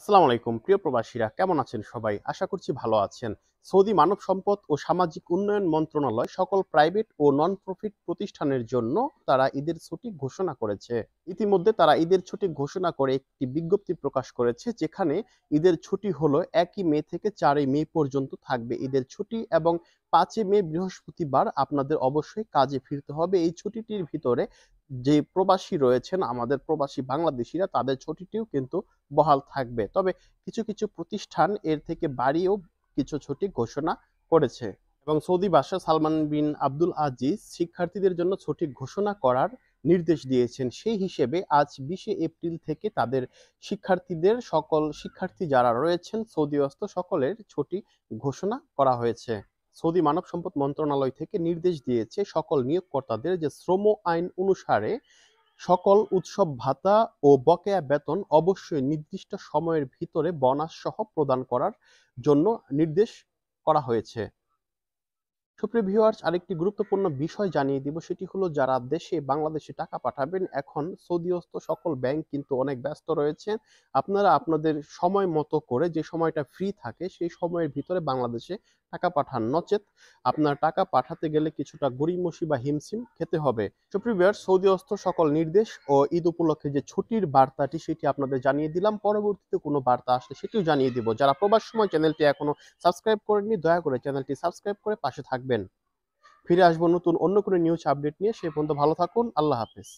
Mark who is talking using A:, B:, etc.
A: আসসালামু আলাইকুম প্রিয় প্রবাসীরা কেমন আছেন সবাই আশা করছি ভালো আছেন সৌদি মানব সম্পদ ও সামাজিক উন্নয়ন মন্ত্রণালয় সকল প্রাইভেট ও নন প্রফিট প্রতিষ্ঠানের জন্য তারা ঈদের ছুটি ঘোষণা করেছে ইতিমধ্যে তারা ঈদের ছুটি ঘোষণা করে একটি বিজ্ঞপ্তি প্রকাশ করেছে যেখানে ঈদের ছুটি হলো একই মে থেকে চারই মে পর্যন্ত থাকবে ঈদের ছুটি এবং পাঁচই মে বৃহস্পতিবার আপনাদের অবশ্যই কাজে ফিরতে হবে এই ছুটিটির ভিতরে যে প্রবাসী রয়েছেন আমাদের প্রবাসী বাংলাদেশিরা তাদের ছুটিটিও কিন্তু বহাল থাকবে তবে কিছু কিছু প্রতিষ্ঠান এর থেকে বাড়িও কিছু ছুটি ঘোষণা করেছে এবং সৌদি বাদশাহ সালমান বিন আব্দুল আজিজ শিক্ষার্থীদের জন্য ছুটি ঘোষণা করার নির্দেশ দিয়েছেন সেই হিসেবে আজ বিশে এপ্রিল থেকে তাদের শিক্ষার্থীদের সকল শিক্ষার্থী যারা রয়েছেন সৌদি অস্ত সকলের ছুটি ঘোষণা করা হয়েছে সৌদি মানব সম্পদ মন্ত্রণালয় থেকে নির্দেশ দিয়েছে সকল নিয়োগকর্তাদের যে শ্রম আইন অনুসারে সকল উৎসব ভাতা ও বকেয়া বেতন অবশ্যই নির্দিষ্ট সময়ের ভিতরে বোনাস সহ প্রদান করার জন্য নির্দেশ করা হয়েছে সুপ্রিয় ভিউয়ার্স আরেকটি গুরুত্বপূর্ণ বিষয় জানিয়ে দিব সেটি হলো যারা দেশে বাংলাদেশে টাকা পাঠাবেন এখন সৌদিয়স্ত সকল ব্যাংক কিন্তু অনেক ব্যস্ত রয়েছে আপনারা আপনাদের সময় মতো করে যে সময়টা ফ্রি থাকে সেই সময়ের ভিতরে বাংলাদেশে টাকা পাঠান নচেত আপনার টাকা পাঠাতে গেলে কিছুটা গড়িমসি বা হিমসিম খেতে হবে সুপ্রিয় ভিউয়ার্স সৌদিয়স্ত সকল নির্দেশ ও ঈদ উপলক্ষে যে ছুটির বার্তাটি সেটি আপনাদের জানিয়ে দিলাম পরবর্তীতে কোনো বার্তা আসলে সেটিও জানিয়ে দিব যারা প্রবাস সময় চ্যানেলটি এখনো সাবস্ক্রাইব করেননি দয়া করে চ্যানেলটি সাবস্ক্রাইব করে পাশে থাকবে থাকবেন ফিরে আসবো নতুন অন্য কোনো নিউজ আপডেট নিয়ে সে পর্যন্ত ভালো থাকুন আল্লাহ হাফেজ